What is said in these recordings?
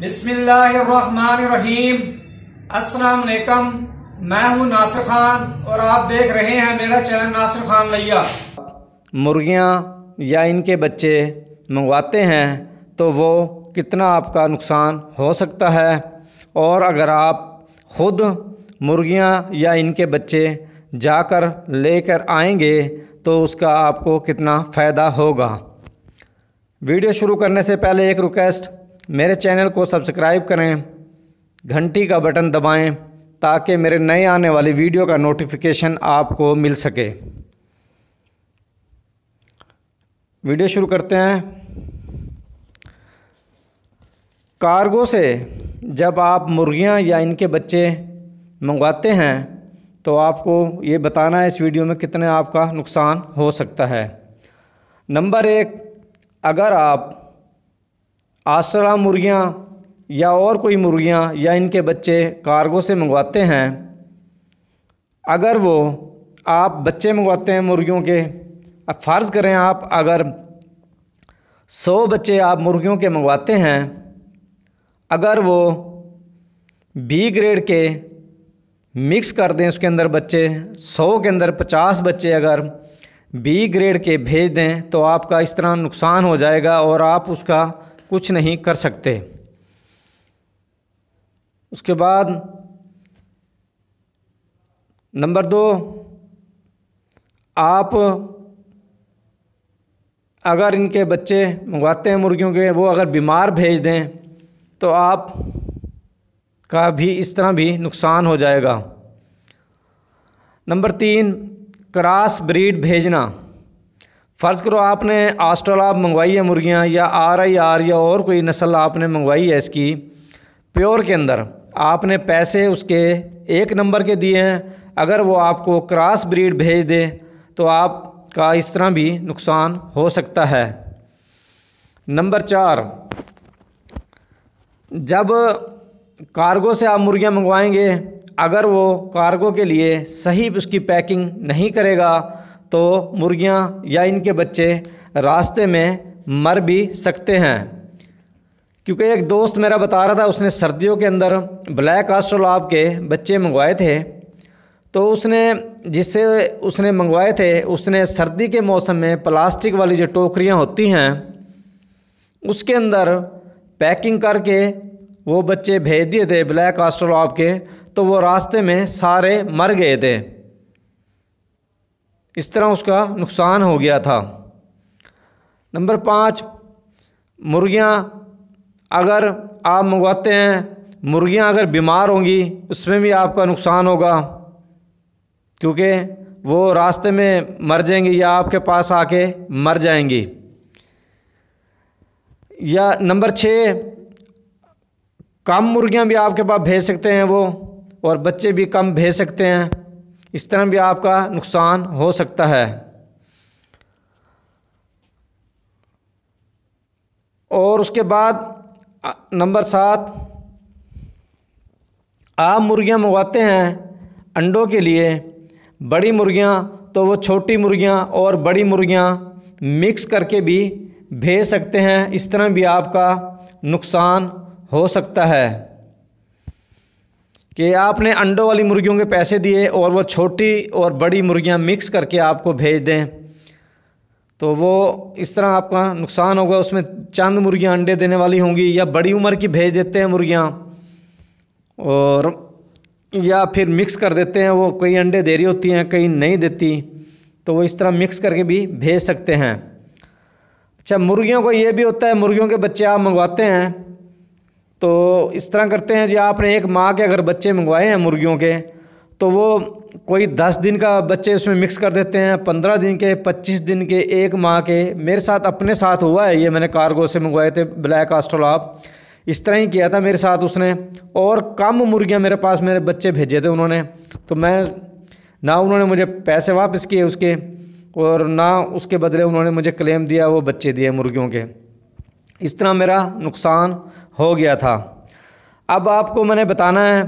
बिस्मिल्लाहिर्रहमानिर्रहीम अस्सलाम वालेकुम मैं हूं नासिर खान और आप देख रहे हैं मेरा चैनल नासिर खान लैया मुर्गियां या इनके बच्चे मंगवाते हैं तो वो कितना आपका नुकसान हो सकता है और अगर आप खुद मुर्गियां या इनके बच्चे जाकर लेकर आएंगे तो उसका आपको कितना फ़ायदा होगा वीडियो शुरू करने से पहले एक रिक्वेस्ट मेरे चैनल को सब्सक्राइब करें घंटी का बटन दबाएं ताकि मेरे नए आने वाले वीडियो का नोटिफिकेशन आपको मिल सके वीडियो शुरू करते हैं कार्गो से जब आप मुर्गियां या इनके बच्चे मंगवाते हैं तो आपको ये बताना है इस वीडियो में कितने आपका नुकसान हो सकता है नंबर एक अगर आप आसरा मुर्गियाँ या और कोई मुर्गियाँ या इनके बच्चे कार्गो से मंगवाते हैं अगर वो आप बच्चे मंगवाते हैं मुर्गियों के अब फ़र्ज़ करें आप अगर सौ बच्चे आप मुर्गियों के मंगवाते हैं अगर वो बी ग्रेड के मिक्स कर दें उसके अंदर बच्चे सौ के अंदर पचास बच्चे अगर बी ग्रेड के भेज दें तो आपका इस तरह नुकसान हो जाएगा और आप उसका कुछ नहीं कर सकते उसके बाद नंबर दो आप अगर इनके बच्चे मंगवाते हैं मुर्गियों के वो अगर बीमार भेज दें तो आप का भी इस तरह भी नुकसान हो जाएगा नंबर तीन क्रॉस ब्रीड भेजना फ़र्ज़ करो आपने आस्ट्रल आप मंगवाई है मुर्गियाँ या आर आई आर या और कोई नस्ल आपने मंगवाई है इसकी प्योर के अंदर आपने पैसे उसके एक नंबर के दिए हैं अगर वो आपको क्रॉस ब्रीड भेज दे तो आपका इस तरह भी नुकसान हो सकता है नंबर चार जब कार्गो से आप मुर्गियाँ मंगवाएंगे अगर वो कार्गो के लिए सही उसकी पैकिंग नहीं करेगा तो मुर्गियाँ या इनके बच्चे रास्ते में मर भी सकते हैं क्योंकि एक दोस्त मेरा बता रहा था उसने सर्दियों के अंदर ब्लैक आस्ट्रोलाब के बच्चे मंगवाए थे तो उसने जिससे उसने मंगवाए थे उसने सर्दी के मौसम में प्लास्टिक वाली जो टोकरियाँ होती हैं उसके अंदर पैकिंग करके वो बच्चे भेज दिए थे ब्लैक आस्ट्रोलाब के तो वो रास्ते में सारे मर गए थे इस तरह उसका नुकसान हो गया था नंबर पाँच मुर्गियाँ अगर आप मंगवाते हैं मुर्गियाँ अगर बीमार होंगी उसमें भी आपका नुकसान होगा क्योंकि वो रास्ते में मर जाएंगी या आपके पास आके मर जाएंगी या नंबर छः कम मुर्गियाँ भी आपके पास भेज सकते हैं वो और बच्चे भी कम भेज सकते हैं इस तरह भी आपका नुकसान हो सकता है और उसके बाद नंबर सात आप मुर्गियां मंगवाते हैं अंडों के लिए बड़ी मुर्गियां तो वो छोटी मुर्गियां और बड़ी मुर्गियां मिक्स करके भी भेज सकते हैं इस तरह भी आपका नुकसान हो सकता है कि आपने अंडों वाली मुर्गियों के पैसे दिए और वो छोटी और बड़ी मुर्गियां मिक्स करके आपको भेज दें तो वो इस तरह आपका नुकसान होगा उसमें चंद मुर्गियां अंडे देने वाली होंगी या बड़ी उम्र की भेज देते हैं मुर्गियां और या फिर मिक्स कर देते हैं वो कई अंडे दे रही होती हैं कई नहीं देती तो वो इस तरह मिक्स करके भी भेज सकते हैं अच्छा मुर्गियों को ये भी होता है मुर्गियों के बच्चे आप मंगवाते हैं तो इस तरह करते हैं जी आपने एक माँ के अगर बच्चे मंगवाए हैं मुर्गियों के तो वो कोई दस दिन का बच्चे उसमें मिक्स कर देते हैं पंद्रह दिन के पच्चीस दिन के एक माह के मेरे साथ अपने साथ हुआ है ये मैंने कार्गो से मंगवाए थे ब्लैक आस्ट्रोलाप इस तरह ही किया था मेरे साथ उसने और कम मुर्गियाँ मेरे पास मेरे बच्चे भेजे थे उन्होंने तो मैं ना उन्होंने मुझे पैसे वापस किए उसके और ना उसके बदले उन्होंने मुझे क्लेम दिया वो बच्चे दिए मुर्गियों के इस तरह मेरा नुकसान हो गया था अब आपको मैंने बताना है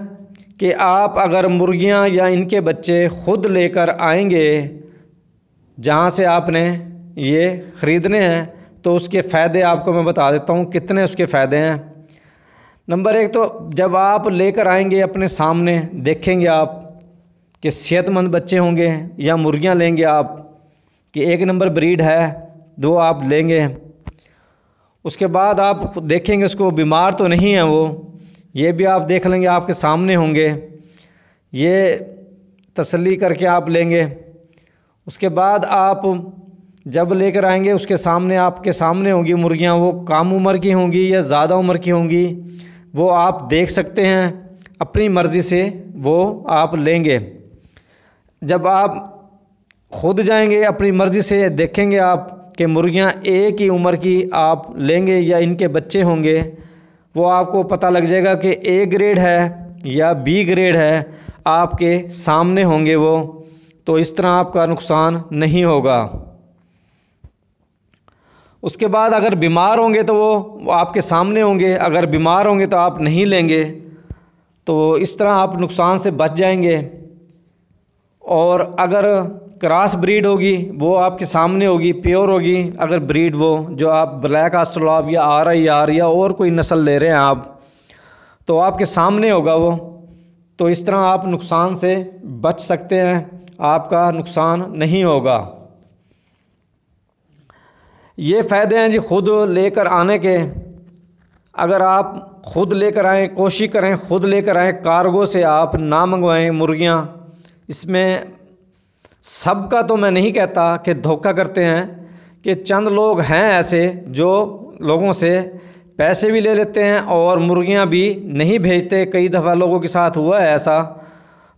कि आप अगर मुर्गियां या इनके बच्चे ख़ुद लेकर आएंगे जहां से आपने ये ख़रीदने हैं तो उसके फ़ायदे आपको मैं बता देता हूँ कितने उसके फ़ायदे हैं नंबर एक तो जब आप लेकर आएंगे अपने सामने देखेंगे आप कि सेहतमंद बच्चे होंगे या मुर्गियां लेंगे आप कि एक नंबर ब्रीड है दो आप लेंगे उसके बाद आप देखेंगे उसको बीमार तो नहीं है वो ये भी आप देख लेंगे आपके सामने होंगे ये तसल्ली करके आप लेंगे उसके बाद आप जब लेकर आएंगे उसके सामने आपके सामने होंगी मुर्गियां वो कम उम्र की होंगी या ज़्यादा उम्र की होंगी वो आप देख सकते हैं अपनी मर्ज़ी से वो आप लेंगे जब आप खुद जाएंगे अपनी मर्ज़ी से देखेंगे आप कि मुर्गियाँ एक ही उम्र की आप लेंगे या इनके बच्चे होंगे वो आपको पता लग जाएगा कि ए ग्रेड है या बी ग्रेड है आपके सामने होंगे वो तो इस तरह आपका नुकसान नहीं होगा उसके बाद अगर बीमार होंगे तो वो आपके सामने होंगे अगर बीमार होंगे तो आप नहीं लेंगे तो इस तरह आप नुकसान से बच जाएंगे और अगर क्रॉस ब्रीड होगी वो आपके सामने होगी प्योर होगी अगर ब्रीड वो जो आप ब्लैक आस्ट्रोलॉब या आर आई आर या और कोई नस्ल ले रहे हैं आप तो आपके सामने होगा वो तो इस तरह आप नुकसान से बच सकते हैं आपका नुकसान नहीं होगा ये फ़ायदे हैं जी खुद लेकर आने के अगर आप खुद लेकर आएँ कोशिश करें खुद लेकर आएँ कार्गो से आप ना मंगवाएं मुर्गियाँ इसमें सबका तो मैं नहीं कहता कि धोखा करते हैं कि चंद लोग हैं ऐसे जो लोगों से पैसे भी ले लेते हैं और मुर्गियां भी नहीं भेजते कई दफ़ा लोगों के साथ हुआ है ऐसा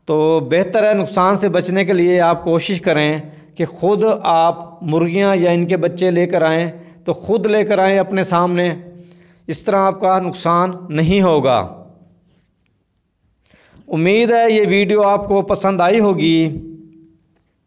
तो बेहतर है नुकसान से बचने के लिए आप कोशिश करें कि ख़ुद आप मुर्गियां या इनके बच्चे लेकर आएँ तो ख़ुद लेकर आएँ अपने सामने इस तरह आपका नुकसान नहीं होगा उम्मीद है ये वीडियो आपको पसंद आई होगी